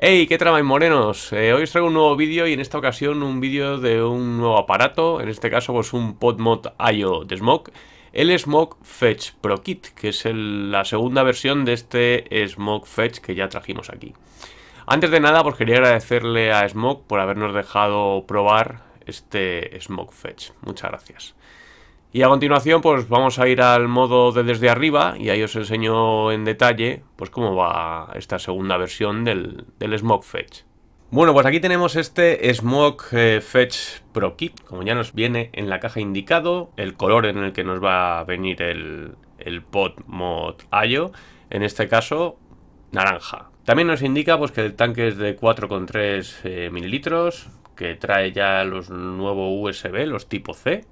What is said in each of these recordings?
Hey, ¿qué trama, morenos? Eh, hoy os traigo un nuevo vídeo y en esta ocasión un vídeo de un nuevo aparato, en este caso pues un PodMod IO de Smoke, el Smoke Fetch Pro Kit, que es la segunda versión de este Smoke Fetch que ya trajimos aquí. Antes de nada, pues quería agradecerle a Smoke por habernos dejado probar este Smoke Fetch. Muchas gracias. Y a continuación pues vamos a ir al modo de desde arriba y ahí os enseño en detalle pues cómo va esta segunda versión del, del Smog Fetch. Bueno, pues aquí tenemos este Smog eh, Fetch Pro Kit, como ya nos viene en la caja indicado, el color en el que nos va a venir el, el pod mod IO, en este caso naranja. También nos indica pues, que el tanque es de 4,3 eh, mililitros, que trae ya los nuevos USB, los tipo C,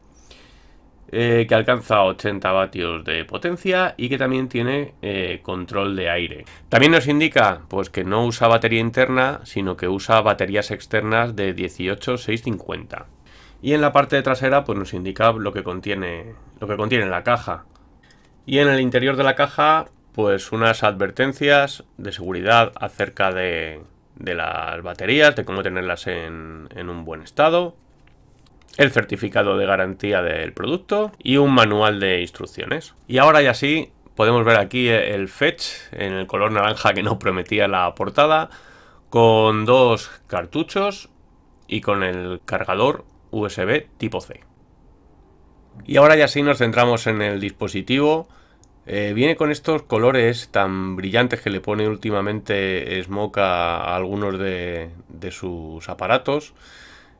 eh, que alcanza 80 vatios de potencia y que también tiene eh, control de aire. También nos indica pues, que no usa batería interna, sino que usa baterías externas de 18650. Y en la parte trasera pues, nos indica lo que, contiene, lo que contiene la caja. Y en el interior de la caja, pues unas advertencias de seguridad acerca de, las baterías, de cómo tenerlas en, en un buen estado el certificado de garantía del producto y un manual de instrucciones. Y ahora ya sí, podemos ver aquí el fetch en el color naranja que nos prometía la portada, con dos cartuchos y con el cargador USB tipo C. Y ahora ya sí nos centramos en el dispositivo. Eh, viene con estos colores tan brillantes que le pone últimamente Smoke a, algunos de, sus aparatos.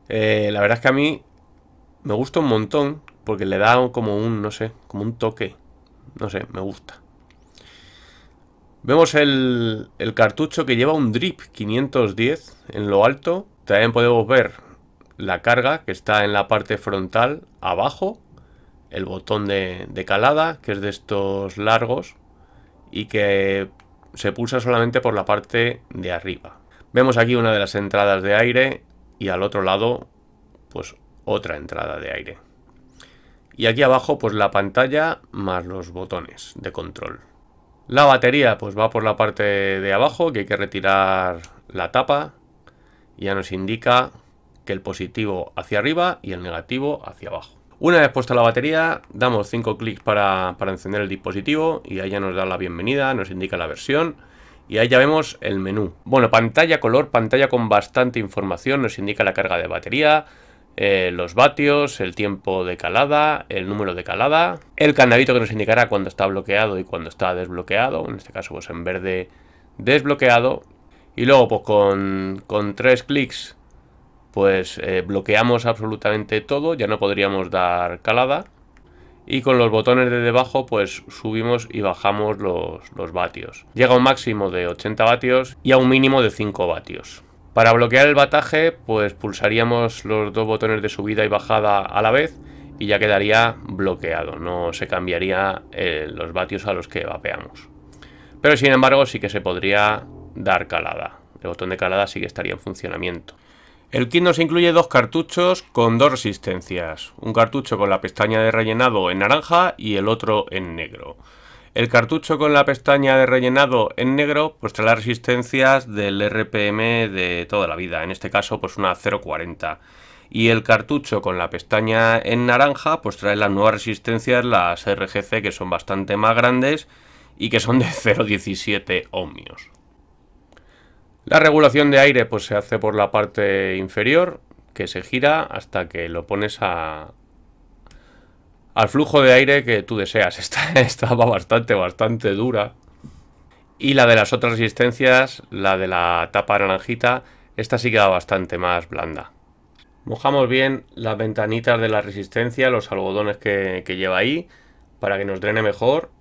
Eh, la verdad es que a mí me gusta un montón porque le da como un, no sé, como un toque. No sé, me gusta. Vemos el, el cartucho que lleva un drip 510 en lo alto. También podemos ver la carga que está en la parte frontal abajo. El botón de, de calada, que es de estos largos. Y que se pulsa solamente por la parte de arriba. Vemos aquí una de las entradas de aire y al otro lado, pues otra entrada de aire. Y aquí abajo pues la pantalla más los botones de control. La batería pues va por la parte de abajo que hay que retirar la tapa. Ya nos indica que el positivo hacia arriba y el negativo hacia abajo. Una vez puesta la batería, damos 5 clics para, para, encender el dispositivo y ahí ya nos da la bienvenida, nos indica la versión y ahí ya vemos el menú. Bueno, pantalla color, pantalla con bastante información, nos indica la carga de batería, eh, los vatios, el tiempo de calada, el número de calada, el candadito que nos indicará cuando está bloqueado y cuando está desbloqueado, en este caso pues en verde desbloqueado, y luego pues con, tres clics pues eh, bloqueamos absolutamente todo, ya no podríamos dar calada, y con los botones de debajo pues subimos y bajamos los, los, vatios. Llega a un máximo de 80 vatios y a un mínimo de 5 vatios. Para bloquear el bataje, pues pulsaríamos los dos botones de subida y bajada a la vez y ya quedaría bloqueado, no se cambiaría eh, los vatios a los que vapeamos. Pero sin embargo sí que se podría dar calada, el botón de calada sí que estaría en funcionamiento. El kit nos incluye dos cartuchos con dos resistencias, un cartucho con la pestaña de rellenado en naranja y el otro en negro. El cartucho con la pestaña de rellenado en negro pues trae las resistencias del RPM de toda la vida, en este caso pues una 040 y el cartucho con la pestaña en naranja pues trae las nuevas resistencias, las RGC que son bastante más grandes y que son de 0,17 ohmios. La regulación de aire pues se hace por la parte inferior que se gira hasta que lo pones a, al flujo de aire que tú deseas. Esta estaba bastante, bastante dura. Y la de las otras resistencias, la de la tapa naranjita, esta sí queda bastante más blanda. Mojamos bien las ventanitas de la resistencia, los algodones que, lleva ahí, para que nos drene mejor.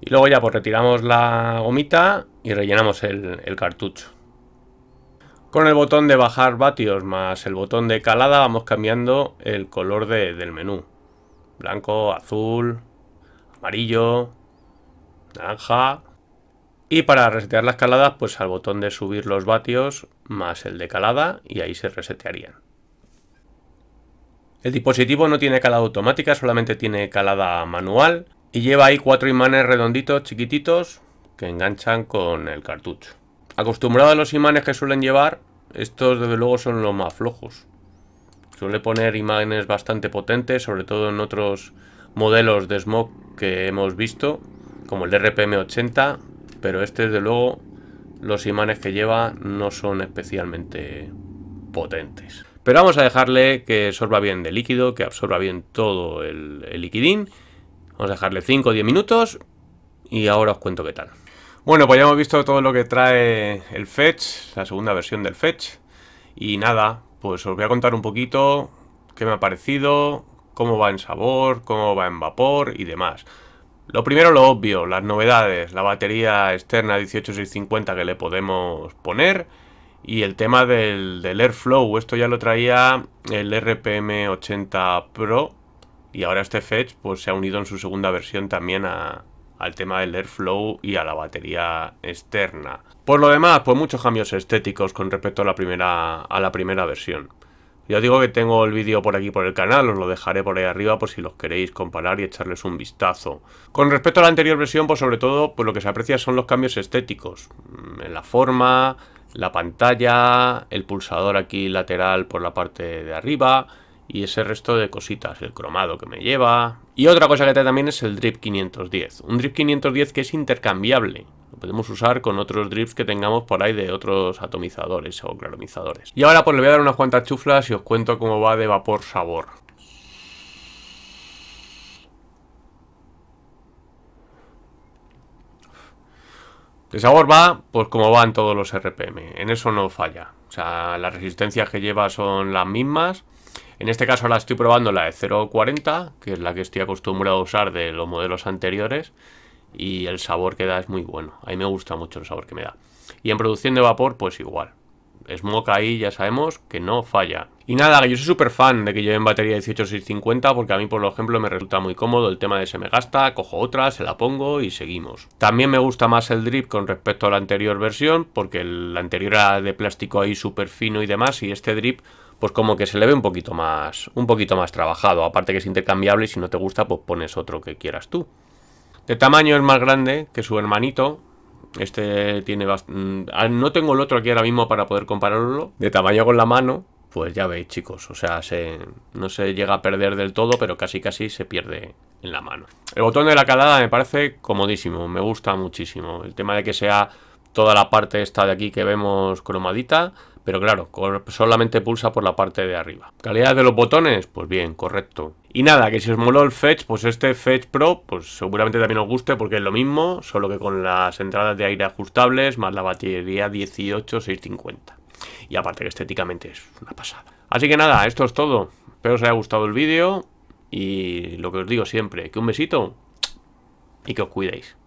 Y luego ya pues retiramos la gomita y rellenamos el, cartucho. Con el botón de bajar vatios más el botón de calada vamos cambiando el color de, del menú. Blanco, azul, amarillo, naranja. Y para resetear las caladas, pues al botón de subir los vatios más el de calada y ahí se resetearían. El dispositivo no tiene calada automática, solamente tiene calada manual y lleva ahí cuatro imanes redonditos chiquititos que enganchan con el cartucho. Acostumbrado a los imanes que suelen llevar, estos desde luego son los más flojos. Suele poner imágenes bastante potentes, sobre todo en otros modelos de smog que hemos visto, como el RPM80, pero este desde luego los imanes que lleva no son especialmente potentes. Pero vamos a dejarle que absorba bien de líquido, que absorba bien todo el, el liquidín. Vamos a dejarle 5 o 10 minutos y ahora os cuento qué tal. Bueno, pues ya hemos visto todo lo que trae el Fetch, la segunda versión del Fetch. Y nada, pues os voy a contar un poquito qué me ha parecido, cómo va en sabor, cómo va en vapor y demás. Lo primero, lo obvio, las novedades, la batería externa 18650 que le podemos poner y el tema del, Airflow. Esto ya lo traía el RPM80 Pro y ahora este Fetch pues, se ha unido en su segunda versión también a, al tema del airflow y a la batería externa. Por lo demás, pues muchos cambios estéticos con respecto a la primera, a la primera versión. Yo digo que tengo el vídeo por aquí por el canal, os lo dejaré por ahí arriba por si los queréis comparar y echarles un vistazo. Con respecto a la anterior versión, pues sobre todo pues lo que se aprecia son los cambios estéticos, mm, en la forma, la pantalla, el pulsador aquí lateral por la parte de arriba y ese resto de cositas, el cromado que me lleva, y otra cosa que trae también es el drip 510. Un drip 510 que es intercambiable. Lo podemos usar con otros drips que tengamos por ahí de otros atomizadores o claromizadores. Y ahora pues le voy a dar unas cuantas chuflas y os cuento cómo va de vapor sabor. De sabor va, pues como van todos los RPM, en eso no falla. O sea, las resistencias que lleva son las mismas, en este caso ahora estoy probando la de 0.40, que es la que estoy acostumbrado a usar de los modelos anteriores. Y el sabor que da es muy bueno. A mí me gusta mucho el sabor que me da. Y en producción de vapor, pues igual. Smoke ahí ya sabemos que no falla. Y nada, yo soy súper fan de que lleven batería 18650 porque a mí, por ejemplo, me resulta muy cómodo el tema de se me gasta, cojo otra, se la pongo y seguimos. También me gusta más el drip con respecto a la anterior versión porque la anterior era de plástico ahí súper fino y demás y este drip pues como que se le ve un poquito más un poquito más trabajado, aparte que es intercambiable y si no te gusta pues pones otro que quieras tú. De tamaño es más grande que su hermanito, este tiene bastante... Mm, ah, no tengo el otro aquí ahora mismo para poder compararlo. De tamaño con la mano pues ya veis chicos, o sea, se, no se llega a perder del todo, pero casi casi se pierde en la mano. El botón de la calada me parece comodísimo, me gusta muchísimo. El tema de que sea toda la parte esta de aquí que vemos cromadita, pero claro, solamente pulsa por la parte de arriba. ¿Calidad de los botones? Pues bien, correcto. Y nada, que si os moló el Fetch, pues este Fetch Pro, pues seguramente también os guste porque es lo mismo, solo que con las entradas de aire ajustables, más la batería 18650. Y aparte que estéticamente es una pasada. Así que nada, esto es todo. Espero os haya gustado el vídeo. Y lo que os digo siempre, que un besito y que os cuidéis.